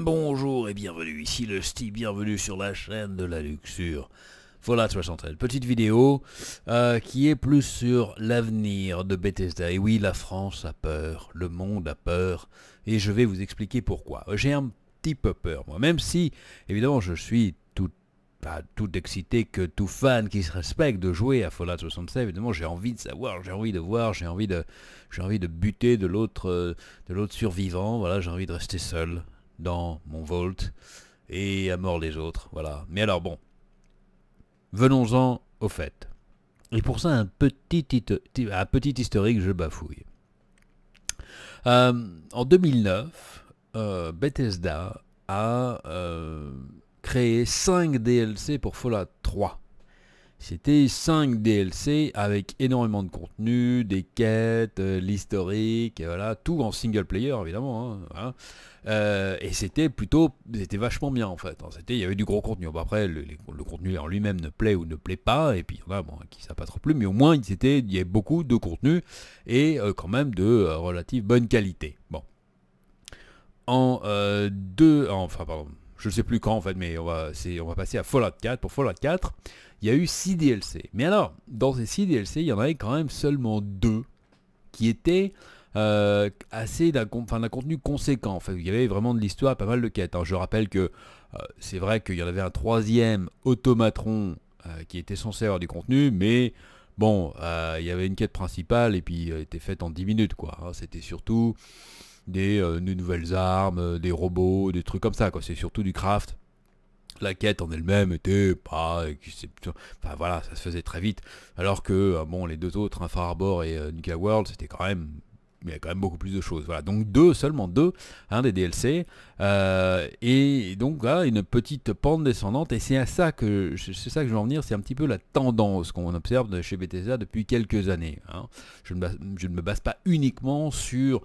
bonjour et bienvenue, ici le style bienvenue sur la chaîne de la luxure. Voilà 73, petite vidéo euh, qui est plus sur l'avenir de Bethesda. Et oui, la France a peur, le monde a peur, et je vais vous expliquer pourquoi. J'ai un petit peu peur, moi, même si, évidemment, je suis tout, pas tout excité que tout fan qui se respecte de jouer à Fallout 76, évidemment, j'ai envie de savoir, j'ai envie de voir, j'ai envie de, j'ai envie de buter de l'autre, euh, de l'autre survivant, voilà, j'ai envie de rester seul dans mon vault et à mort les autres. Voilà. Mais alors bon, venons-en au fait. Et pour ça, un petit, un petit historique, je bafouille. Euh, en 2009, euh, Bethesda a euh, créé 5 DLC pour Fallout 3. C'était 5 DLC avec énormément de contenu, des quêtes, euh, l'historique, voilà, tout en single player évidemment. Hein, euh, et c'était plutôt, c'était vachement bien en fait. Hein. il y avait du gros contenu. après, le, contenu en lui-même ne plaît ou ne plaît pas, et puis il a bon, qui ça pas trop plus, mais au moins c'était, il y avait beaucoup de contenu et euh, quand même de relative bonne qualité. Bon. En deux, enfin pardon, je ne sais plus quand en fait, mais on va, on va passer à Fallout 4. Pour Fallout 4, il y a eu 6 DLC. Mais alors, dans ces 6 DLC, il y en avait quand même seulement 2 qui étaient euh, assez d'un contenu conséquent. il y avait vraiment de l'histoire, pas mal de quêtes. Hein. Je rappelle que euh, c'est vrai qu'il y en avait un troisième automatron euh, qui était censé avoir du contenu, mais bon, il y avait une quête principale et puis elle était faite en 10 minutes. quoi. Hein. C'était surtout... Euh, des, nouvelles armes, euh, des robots, des trucs comme ça. C'est surtout du craft la quête en elle-même était pas enfin voilà ça se faisait très vite alors que euh, bon les deux autres Infra hein, et euh, World c'était quand même il y a quand même beaucoup plus de choses voilà donc deux seulement deux hein, des DLC et donc là une petite pente descendante et c'est à ça que c'est ça que je veux en venir c'est un petit peu la tendance qu'on observe chez Bethesda depuis quelques années hein. je, ne me base pas uniquement sur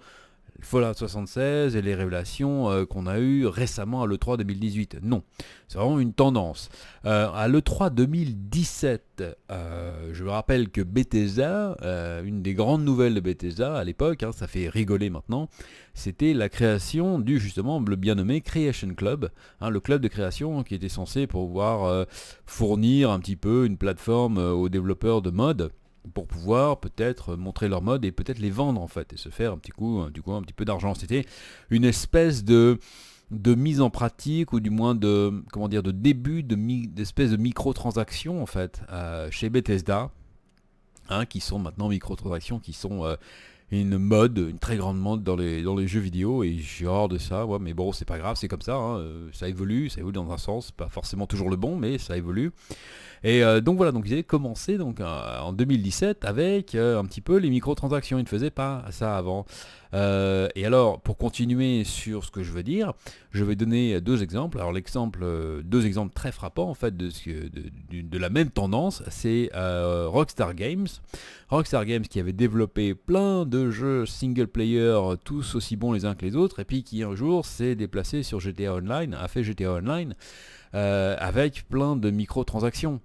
Fallout 76 et les révélations euh, qu'on a eues récemment à l'E3 2018. Non, c'est vraiment une tendance. Euh, à l'E3 2017, euh, je me rappelle que Bethesda, une des grandes nouvelles de Bethesda à l'époque, hein, ça fait rigoler maintenant, c'était la création du justement le bien nommé Creation Club, hein, le club de création qui était censé pouvoir fournir un petit peu une plateforme aux développeurs de mode pour pouvoir peut-être montrer leur mode et peut-être les vendre en fait et se faire un petit coup, du coup un petit peu d'argent. C'était une espèce de de mise en pratique ou du moins de comment dire de début de mi d'espèce de micro-transactions en fait euh, chez Bethesda hein, qui sont maintenant micro-transactions qui sont euh, une mode, une très grande mode dans les, dans les jeux vidéo et j'ai hors de ça, ouais, mais bon c'est pas grave, c'est comme ça, hein, euh, ça évolue, ça évolue dans un sens, pas forcément toujours le bon, mais ça évolue. Et euh, donc voilà, donc ils avaient commencé donc, euh, en 2017 avec euh, un petit peu les microtransactions, ils ne faisaient pas ça avant. et alors, pour continuer sur ce que je veux dire, je vais donner deux exemples. Alors l'exemple, deux exemples très frappants en fait de, de la même tendance, c'est Rockstar Games. Rockstar Games qui avait développé plein de jeux single player, tous aussi bons les uns que les autres, et puis qui un jour s'est déplacé sur GTA Online, a fait GTA Online euh, avec plein de microtransactions.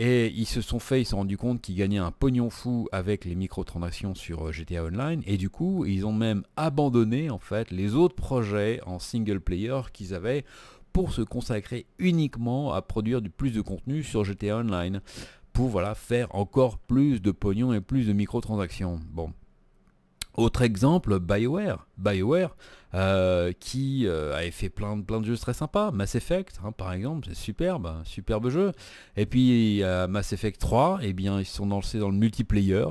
Et ils se sont fait, ils se sont rendus compte qu'ils gagnaient un pognon fou avec les microtransactions sur euh, GTA Online. Et du coup, ils ont même abandonné en fait les autres projets en single player qu'ils avaient pour se consacrer uniquement à produire du plus de contenu sur GTA Online. Pour voilà, faire encore plus de pognon et plus de microtransactions. Bon, autre exemple, BioWare. BioWare euh, qui euh, avait fait plein, plein de jeux très sympas. Mass Effect, hein, par exemple, c'est superbe, superbe jeu. Et puis Mass Effect 3, eh bien, ils se sont lancés dans le multiplayer.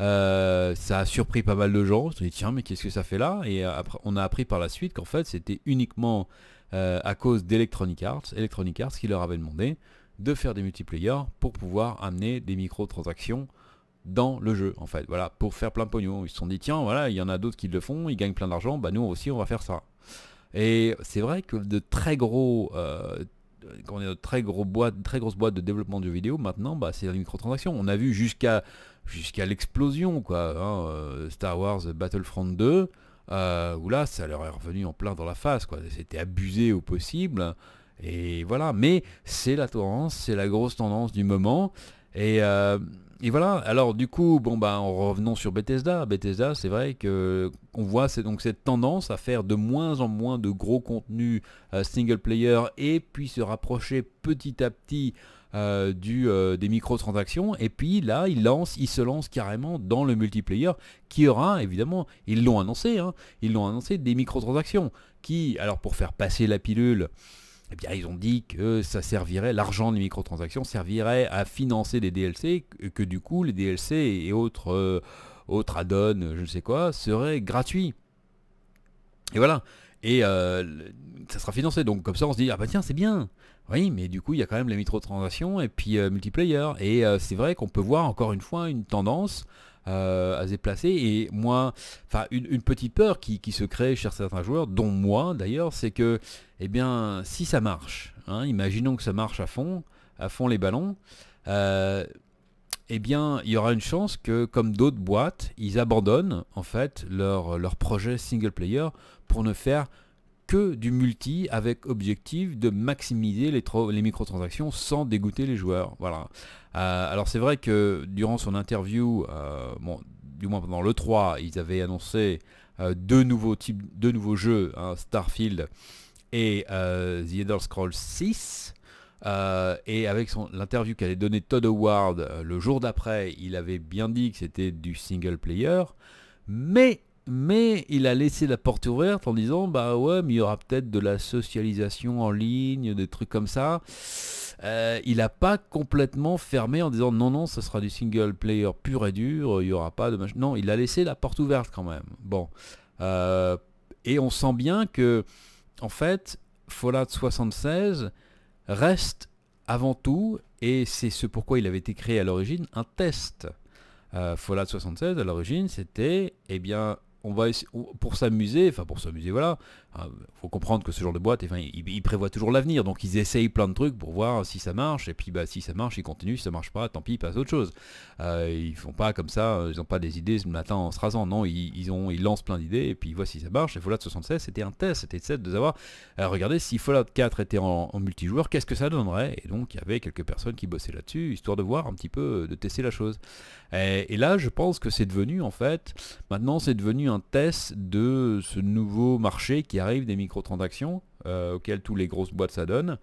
Euh, ça a surpris pas mal de gens. Ils se dit tiens mais qu'est-ce que ça fait là Et on a appris par la suite qu'en fait c'était uniquement à cause d'Electronic Arts, Electronic Arts qui leur avait demandé de faire des multiplayers pour pouvoir amener des microtransactions transactions dans le jeu en fait voilà pour faire plein de pognon ils se sont dit tiens voilà il y en a d'autres qui le font ils gagnent plein d'argent bah nous aussi on va faire ça et c'est vrai que de très gros quand on est de très gros boîtes, très grosses boîtes de développement de jeux vidéo, maintenant, bah, c'est une microtransactions. On a vu jusqu'à jusqu'à l'explosion, quoi. Hein, euh, Star Wars Battlefront 2, euh, où là, ça leur est revenu en plein dans la face, quoi. C'était abusé au possible. Et voilà. Mais c'est la tendance, c'est la grosse tendance du moment. Et euh, et voilà, alors du coup, bon bah en revenant sur Bethesda, Bethesda c'est vrai que on voit c'est donc cette tendance à faire de moins en moins de gros contenus euh, single player et puis se rapprocher petit à petit euh, du, transactions euh, des microtransactions. Et puis là, il lance, il se lance carrément dans le multiplayer qui aura, évidemment, ils l'ont annoncé, hein, ils l'ont annoncé, des microtransactions qui, alors pour faire passer la pilule, eh bien, ils ont dit que ça servirait, l'argent des microtransactions servirait à financer des DLC, que, du coup, les DLC et autres, euh, autres add-ons, je ne sais quoi, seraient gratuits. Et voilà. Et euh, ça sera financé. Donc comme ça, on se dit, ah bah tiens, c'est bien. Oui, mais du coup, il y a quand même les micro-transactions et puis euh, multiplayer. Et euh, c'est vrai qu'on peut voir encore une fois une tendance à se déplacer. Et moi, enfin, une, petite peur qui, se crée chez certains joueurs, dont moi d'ailleurs, c'est que, eh bien, si ça marche, hein, imaginons que ça marche à fond, à fond les ballons, eh bien, il y aura une chance que, comme d'autres boîtes, ils abandonnent en fait leur, leur projet single player pour ne faire que du multi avec objectif de maximiser les, microtransactions sans dégoûter les joueurs. Voilà. Euh, alors c'est vrai que durant son interview, euh, du moins pendant le 3, ils avaient annoncé euh, deux nouveaux types, nouveaux jeux, hein, Starfield et The Elder Scrolls 6. Euh, et avec l'interview qu'avait donnée Todd Howard euh, le jour d'après, il avait bien dit que c'était du single player. Mais mais il a laissé la porte ouverte en disant bah ouais mais il y aura peut-être de la socialisation en ligne, des trucs comme ça. Euh, il n'a pas complètement fermé en disant non non ce sera du single player pur et dur, il n'y aura pas de Non, il a laissé la porte ouverte quand même. Bon. et on sent bien que en fait Fallout 76 reste avant tout, et c'est ce pourquoi il avait été créé à l'origine, un test. Euh, 76 à l'origine, c'était, eh bien, on va pour s'amuser, enfin pour s'amuser, voilà, il ah, faut comprendre que ce genre de boîte, enfin, ils, prévoient toujours l'avenir, donc ils essayent plein de trucs pour voir si ça marche, et puis bah, si ça marche, ils continuent, si ça marche pas, tant pis, ils passent à autre chose. Euh, ils font pas comme ça, euh, ils n'ont pas des idées ce matin en se rasant, non, ils, lancent plein d'idées, et puis ils voient si ça marche, et Fallout 76, c'était un test, c'était de savoir, euh, regardez, si Fallout 4 était en, multijoueur, qu'est-ce que ça donnerait Et donc, il y avait quelques personnes qui bossaient là-dessus, histoire de voir un petit peu, euh, de tester la chose. et là, je pense que c'est devenu, en fait, maintenant, c'est devenu un test de ce nouveau marché qui a arrive des microtransactions euh, auxquelles toutes les grosses boîtes ça donne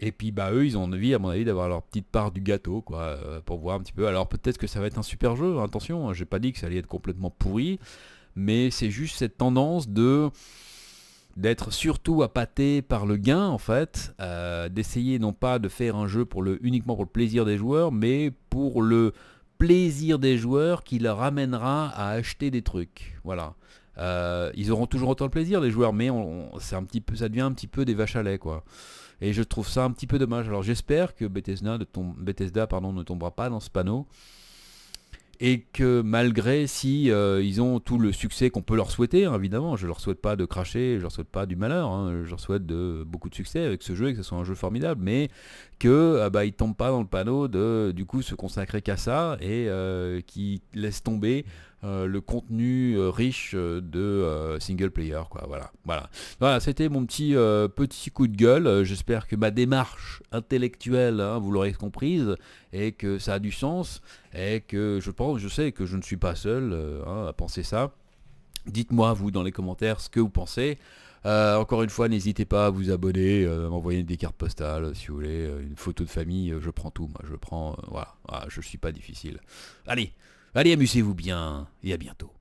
Et puis bah eux, ils ont envie, à mon avis, d'avoir leur petite part du gâteau, quoi, euh, pour voir un petit peu. Alors peut-être que ça va être un super jeu, hein, attention, hein, j'ai pas dit que ça allait être complètement pourri, mais c'est juste cette tendance de d'être surtout pâter par le gain en fait, euh, d'essayer non pas de faire un jeu pour le, uniquement pour le plaisir des joueurs, mais pour le plaisir des joueurs qui leur amènera à acheter des trucs. Voilà. Euh, ils auront toujours autant de plaisir les joueurs, mais c'est un petit peu, ça devient un petit peu des vaches à lait quoi. Et je trouve ça un petit peu dommage. Alors j'espère que Bethesda, ne, pardon, ne tombera pas dans ce panneau. Et que malgré si euh, ils ont tout le succès qu'on peut leur souhaiter, hein, évidemment, je leur souhaite pas de cracher, je leur souhaite pas du malheur, hein. je leur souhaite de, beaucoup de succès avec ce jeu et que ce soit un jeu formidable, mais que euh, bah, il tombe pas dans le panneau de du coup se consacrer qu'à ça et euh, qui laisse tomber euh, le contenu riche de single player quoi voilà voilà voilà c'était mon petit petit coup de gueule j'espère que ma démarche intellectuelle hein, vous l'aurez comprise et que ça a du sens et que je pense je sais que je ne suis pas seul hein, à penser ça Dites-moi, vous, dans les commentaires, ce que vous pensez. Euh, encore une fois, n'hésitez pas à vous abonner, euh, à m'envoyer des cartes postales, euh, si vous voulez, une photo de famille, je prends tout, moi, je prends, voilà, ah, je suis pas difficile. Allez, allez, amusez-vous bien, et à bientôt.